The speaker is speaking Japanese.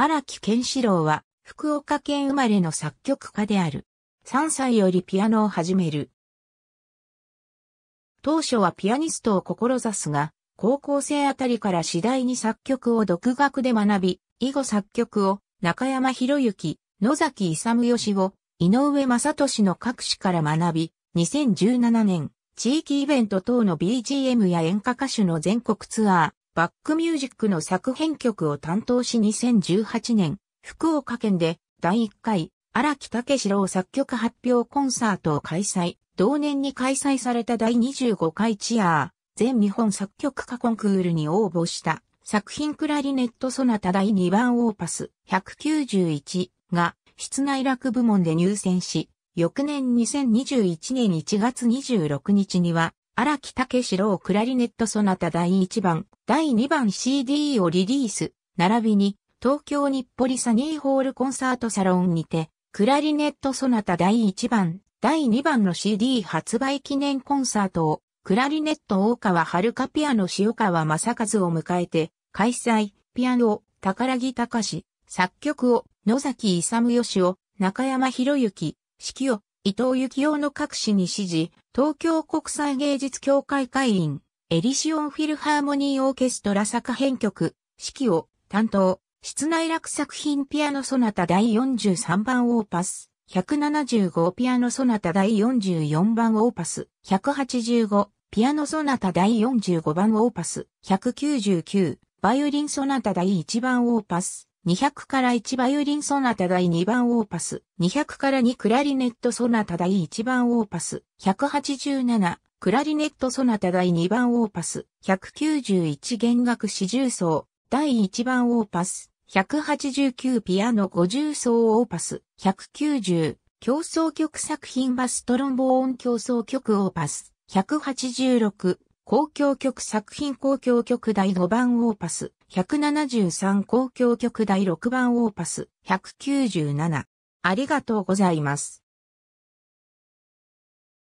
荒木健志郎は、福岡県生まれの作曲家である。3歳よりピアノを始める。当初はピアニストを志すが、高校生あたりから次第に作曲を独学で学び、以後作曲を中山博之、野崎勇義を井上正俊の各紙から学び、2017年、地域イベント等の BGM や演歌歌手の全国ツアー、バックミュージックの作編曲を担当し2018年、福岡県で第1回荒木武史郎作曲発表コンサートを開催。同年に開催された第25回チアー全日本作曲家コンクールに応募した作品クラリネットソナタ第2番オーパス191が室内楽部門で入選し、翌年2021年1月26日には荒木武四郎クラリネットソナタ第1番、第2番 CD をリリース、並びに、東京日暮里サニーホールコンサートサロンにて、クラリネットソナタ第1番、第2番の CD 発売記念コンサートを、クラリネット大川春香ピアノ塩川正和を迎えて、開催、ピアノ、宝木隆、作曲を、野崎勇義を、中山博之、指揮を、伊藤幸雄の各紙に指示、東京国際芸術協会会員、エリシオンフィルハーモニーオーケストラ作編曲、指揮を担当、室内楽作品ピアノソナタ第43番オーパス、175ピアノソナタ第44番オーパス、185ピアノソナタ第45番オーパス、199バイオリンソナタ第1番オーパス、200から1バイオリンソナタ第2番オーパス、200から2クラリネットソナタ第1番オーパス、187、クラリネットソナタ第2番オーパス、191弦楽四重奏、第1番オーパス、189ピアノ五重奏オーパス、190、競争曲作品バストロンボーン競争曲オーパス、186、公共曲作品公共曲第5番オーパス、173公共曲第6番オーパス、197。ありがとうございます。